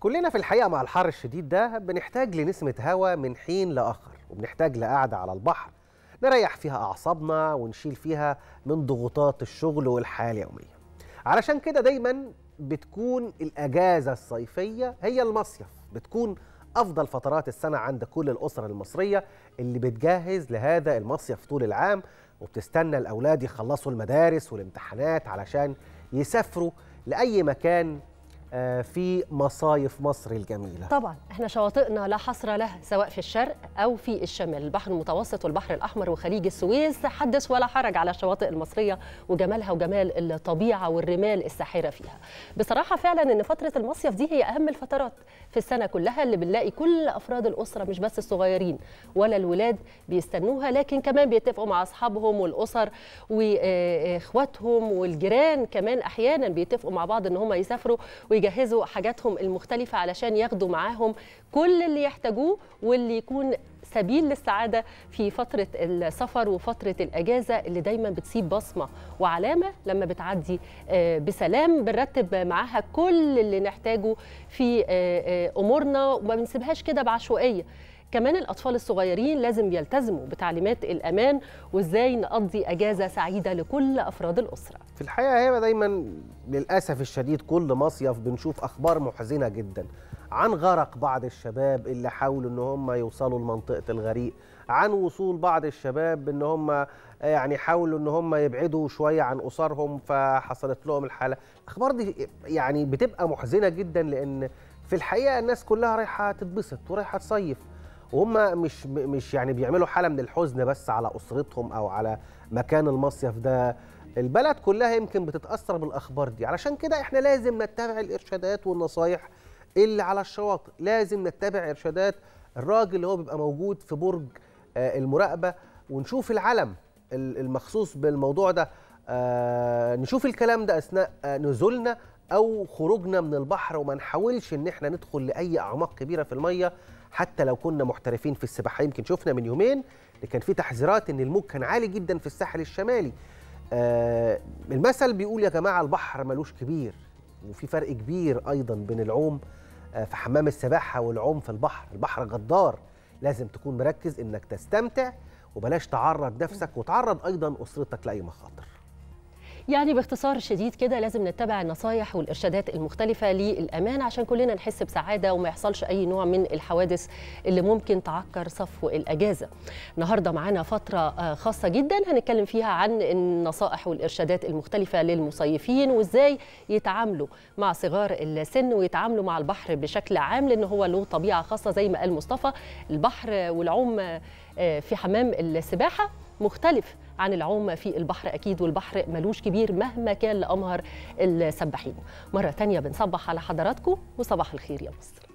كلنا في الحقيقة مع الحر الشديد ده بنحتاج لنسمة هواء من حين لآخر وبنحتاج لقعدة على البحر نريح فيها أعصابنا ونشيل فيها من ضغوطات الشغل والحياة اليومية علشان كده دايما بتكون الأجازة الصيفية هي المصيف بتكون أفضل فترات السنة عند كل الأسر المصرية اللي بتجهز لهذا المصيف طول العام وبتستنى الأولاد يخلصوا المدارس والامتحانات علشان يسافروا لأي مكان آه، في مصايف مصر الجميلة طبعا احنا شواطئنا لا حصر لها سواء في الشرق أو في الشمال البحر المتوسط والبحر الأحمر وخليج السويس حدث ولا حرج على الشواطئ المصرية وجمالها وجمال الطبيعة والرمال الساحرة فيها بصراحة فعلا أن فترة المصيف دي هي أهم الفترات في السنة كلها اللي بنلاقي كل أفراد الأسرة مش بس الصغيرين ولا الولاد بيستنوها لكن كمان بيتفقوا مع أصحابهم والأسر وإخواتهم والجيران كمان أحيانا بيتفقوا مع بعض أن هم يسافروا ويجب يجهزوا حاجاتهم المختلفة علشان ياخدوا معاهم كل اللي يحتاجوه واللي يكون سبيل للسعادة في فترة السفر وفترة الأجازة اللي دايما بتسيب بصمة وعلامة لما بتعدي آه، بسلام بنرتب معاها كل اللي نحتاجه في آه، آه، أمورنا وما بنسيبهاش كده بعشوائية كمان الأطفال الصغيرين لازم يلتزموا بتعليمات الأمان وإزاي نقضي أجازة سعيدة لكل أفراد الأسرة في الحقيقة هي دايما للأسف الشديد كل مصيف بنشوف أخبار محزنة جدا عن غرق بعض الشباب اللي حاولوا ان هم يوصلوا لمنطقه الغريق عن وصول بعض الشباب ان هم يعني حاولوا ان هم يبعدوا شويه عن اسرهم فحصلت لهم الحاله الاخبار دي يعني بتبقى محزنه جدا لان في الحقيقه الناس كلها رايحه تتبسط ورايحه تصيف وهم مش مش يعني بيعملوا حاله من الحزن بس على اسرتهم او على مكان المصيف ده البلد كلها يمكن بتتاثر بالاخبار دي علشان كده احنا لازم نتبع الارشادات والنصايح اللي على الشواطئ لازم نتبع ارشادات الراجل اللي هو بيبقى موجود في برج آه، المراقبه ونشوف العلم المخصوص بالموضوع ده آه، نشوف الكلام ده اثناء آه، نزولنا او خروجنا من البحر وما نحاولش ان احنا ندخل لاي اعماق كبيره في الميه حتى لو كنا محترفين في السباحه يمكن شفنا من يومين اللي كان في تحذيرات ان الموج كان عالي جدا في الساحل الشمالي آه المثل بيقول يا جماعه البحر ملوش كبير وفي فرق كبير ايضا بين العوم آه في حمام السباحه والعوم في البحر البحر غدار لازم تكون مركز انك تستمتع وبلاش تعرض نفسك وتعرض ايضا اسرتك لاي مخاطر يعني باختصار شديد كده لازم نتبع النصايح والارشادات المختلفه للامان عشان كلنا نحس بسعاده وما يحصلش اي نوع من الحوادث اللي ممكن تعكر صفو الاجازه النهارده معانا فتره آه، خاصه جدا هنتكلم فيها عن النصائح والارشادات المختلفه للمصيفين وازاي يتعاملوا مع صغار السن ويتعاملوا مع البحر بشكل عام لان هو له طبيعه خاصه زي ما قال مصطفى البحر والعوم آه، في حمام السباحه مختلف عن العوم في البحر اكيد والبحر ملوش كبير مهما كان لامهر السباحين مره تانية بنصبح على حضراتكم وصباح الخير يا مصر